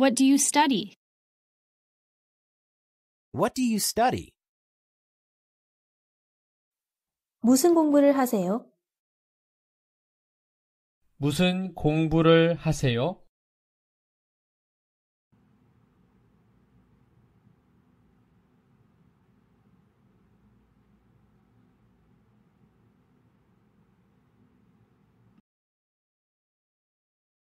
What do you study? What do you study? 무슨 공부를 하세요? 무슨 공부를 하세요?